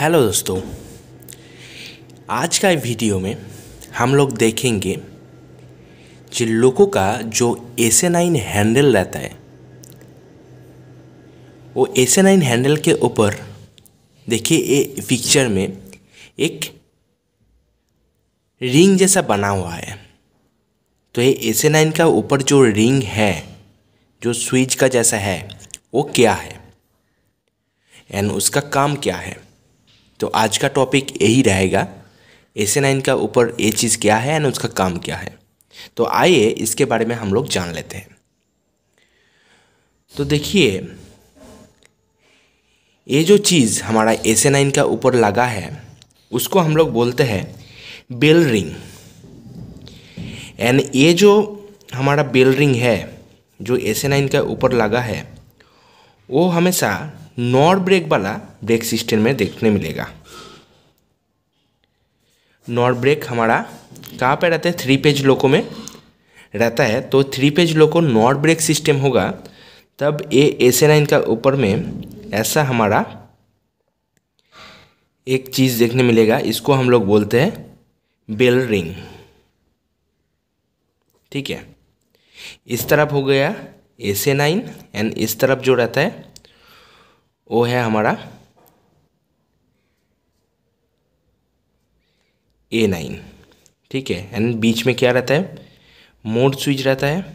hello दोस्तों आज का वीडियो में हम लोग देखेंगे जिन लोगों का जो एस नाइन हैंडल रहता है वो एस नाइन हैंडल के ऊपर देखिए ये पिक्चर में एक रिंग जैसा बना हुआ है तो ये एस नाइन का ऊपर जो रिंग है जो स्विच का जैसा है वो क्या है एंड उसका काम क्या है तो आज का टॉपिक यही रहेगा एस नाइन का ऊपर ये चीज़ क्या है एंड उसका काम क्या है तो आइए इसके बारे में हम लोग जान लेते हैं तो देखिए ये जो चीज़ हमारा एस नाइन का ऊपर लगा है उसको हम लोग बोलते हैं बेल रिंग एंड ये जो हमारा बेल रिंग है जो एस नाइन का ऊपर लगा है वो हमेशा नॉर ब्रेक वाला ब्रेक सिस्टम में देखने मिलेगा नॉर ब्रेक हमारा कहाँ पे रहता है थ्री पेज लोको में रहता है तो three phase loco Knorr brake system होगा तब ए एस नाइन का ऊपर में ऐसा हमारा एक चीज़ देखने मिलेगा इसको हम लोग बोलते हैं बेल रिंग ठीक है इस तरफ हो गया ए से नाइन एंड इस तरफ जो रहता है वो है हमारा ए नाइन ठीक है एंड बीच में क्या रहता है मोड स्विच रहता है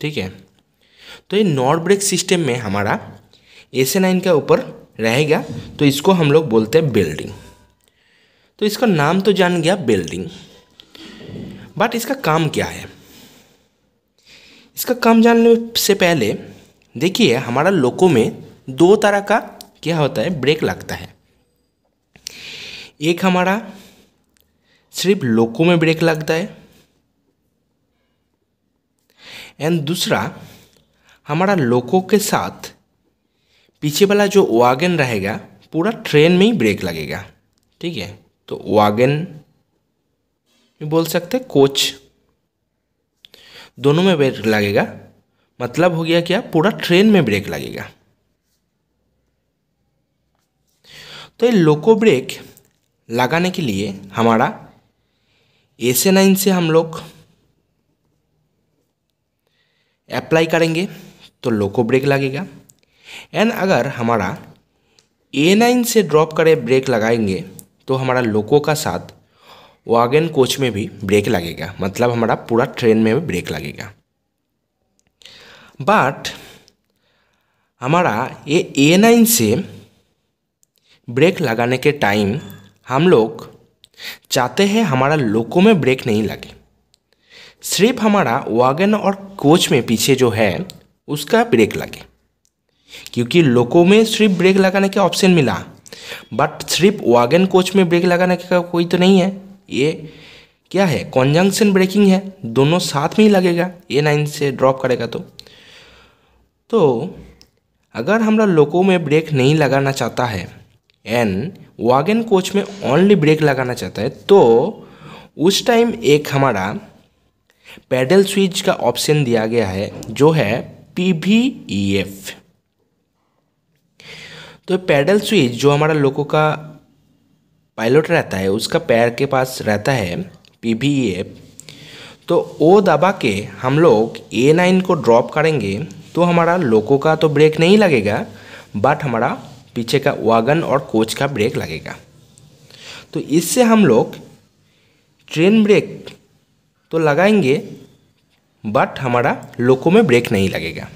ठीक है तो ये नॉट ब्रेक सिस्टम में हमारा ए से नाइन का ऊपर रहेगा तो इसको हम लोग बोलते हैं बिल्डिंग तो इसका नाम तो जान गया बेल्डिंग बट इसका काम क्या है इसका काम जानने से पहले देखिए हमारा लोको में दो तरह का क्या होता है ब्रेक लगता है एक हमारा सिर्फ लोको में ब्रेक लगता है एंड दूसरा हमारा लोको के साथ पीछे वाला जो वागन रहेगा पूरा ट्रेन में ही ब्रेक लगेगा ठीक है तो वागन भी बोल सकते कोच दोनों में ब्रेक लगेगा मतलब हो गया क्या पूरा ट्रेन में ब्रेक लगेगा तो ये लोको ब्रेक लगाने के लिए हमारा एस ए नाइन से हम लोग अप्लाई करेंगे तो लोको ब्रेक लगेगा एंड अगर हमारा ए नाइन से ड्रॉप करे ब्रेक लगाएंगे तो हमारा लोको का साथ वागन कोच में भी ब्रेक लगेगा मतलब हमारा पूरा ट्रेन में भी ब्रेक लगेगा बट हमारा ये ए नाइन से ब्रेक लगाने के टाइम हम लोग चाहते हैं हमारा लोको में ब्रेक नहीं लगे सिर्फ हमारा वागन और कोच में पीछे जो है उसका ब्रेक लगे क्योंकि लोको में सिर्फ ब्रेक लगाने का ऑप्शन मिला बट सिर्फ वागन कोच में ब्रेक लगाने का कोई तो नहीं है ये क्या है कॉन्जंक्शन ब्रेकिंग है दोनों साथ में ही लगेगा ए नाइन से ड्रॉप करेगा तो तो अगर हमारा लोको में ब्रेक नहीं लगाना चाहता है एंड वागन कोच में ओनली ब्रेक लगाना चाहता है तो उस टाइम एक हमारा पैडल स्विच का ऑप्शन दिया गया है जो है पी वी ई एफ़ तो पैडल स्विच जो हमारा लोको का पायलट रहता है उसका पैर के पास रहता है पी वी एफ तो ओ दबा के हम लोग ए नाइन को ड्रॉप करेंगे तो हमारा लोको का तो ब्रेक नहीं लगेगा बट हमारा पीछे का वागन और कोच का ब्रेक लगेगा तो इससे हम लोग ट्रेन ब्रेक तो लगाएंगे बट हमारा लोको में ब्रेक नहीं लगेगा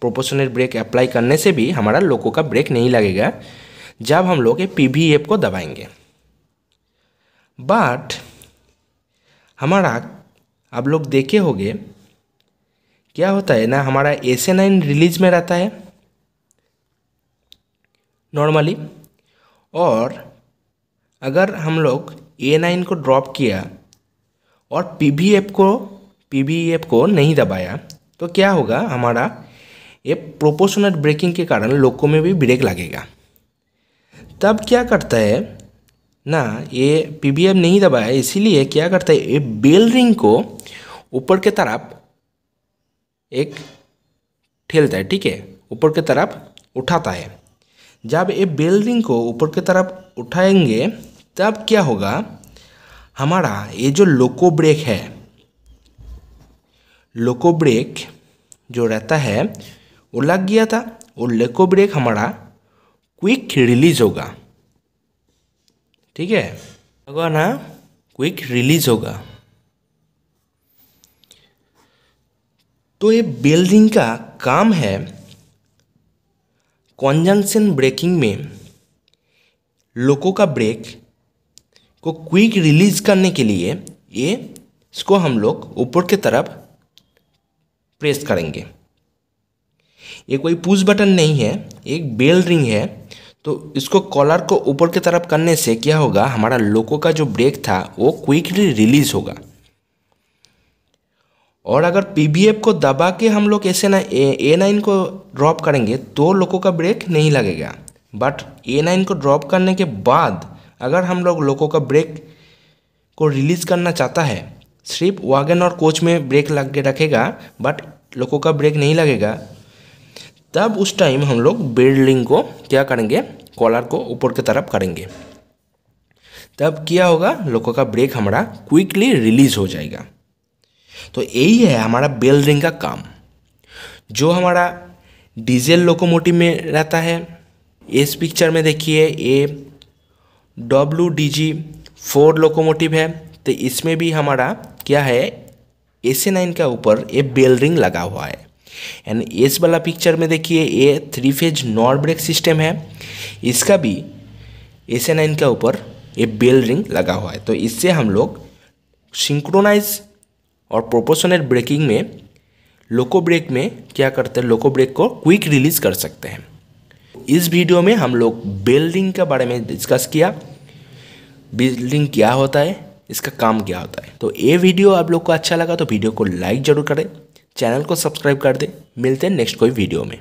प्रोपोर्शनल ब्रेक अप्लाई करने से भी हमारा लोको का ब्रेक नहीं लगेगा जब हम लोग ये पी वी एफ को दबाएंगे बट हमारा आप लोग देखे होंगे क्या होता है ना हमारा एस ए नाइन रिलीज में रहता है नॉर्मली और अगर हम लोग ए नाइन को ड्रॉप किया और पी वी एफ को पी वी एफ को नहीं दबाया तो क्या होगा हमारा ये प्रोपोर्शनल ब्रेकिंग के कारण लोको में भी ब्रेक लगेगा तब क्या करता है ना ये पी नहीं दबाया इसीलिए क्या करता है ये बेल रिंग को ऊपर के तरफ एक ठेलता है ठीक है ऊपर के तरफ उठाता है जब ये बेल रिंग को ऊपर के तरफ उठाएंगे तब क्या होगा हमारा ये जो लोको ब्रेक है लोको ब्रेक जो रहता है वो लग गया था और लेको ब्रेक हमारा क्विक रिलीज होगा ठीक है होगा ना क्विक रिलीज होगा तो ये बिल्डिंग का काम है कॉन्जंक्शन ब्रेकिंग में लोको का ब्रेक को क्विक रिलीज करने के लिए ये इसको हम लोग ऊपर की तरफ प्रेस करेंगे ये कोई पुश बटन नहीं है एक बेल रिंग है तो इसको कॉलर को ऊपर की तरफ करने से क्या होगा हमारा लोको का जो ब्रेक था वो क्विकली रिलीज होगा और अगर पी को दबा के हम लोग ऐसे ना ए नाइन को ड्रॉप करेंगे तो लोको का ब्रेक नहीं लगेगा बट ए नाइन को ड्रॉप करने के बाद अगर हम लोग लोको का ब्रेक को रिलीज़ करना चाहता है सिर्फ वागन और कोच में ब्रेक लग के रखेगा बट लोको का ब्रेक नहीं लगेगा तब उस टाइम हम लोग बिल्डिंग को क्या करेंगे कॉलर को ऊपर की तरफ करेंगे तब क्या होगा लोगों का ब्रेक हमारा क्विकली रिलीज हो जाएगा तो यही है हमारा बेल रिंग का काम जो हमारा डीजल लोकोमोटिव में रहता है इस पिक्चर में देखिए ये W D G four locomotive है तो इसमें भी हमारा क्या है ए नाइन के ऊपर ये बेल रिंग लगा हुआ है एंड एस वाला पिक्चर में देखिए ये three phase Knorr brake system है इसका भी एस नाइन के ऊपर ये बेल रिंग लगा हुआ है तो इससे हम लोग सिंक्रोनाइज और प्रोपोर्शनल ब्रेकिंग में लोको ब्रेक में क्या करते हैं लोको ब्रेक को क्विक रिलीज कर सकते हैं इस वीडियो में हम लोग बेल रिंग के बारे में डिस्कस किया बेल रिंग क्या होता है इसका काम क्या होता है तो ये वीडियो आप लोग को अच्छा लगा तो वीडियो को लाइक ज़रूर करें चैनल को सब्सक्राइब कर दें मिलते हैं नेक्स्ट कोई वीडियो में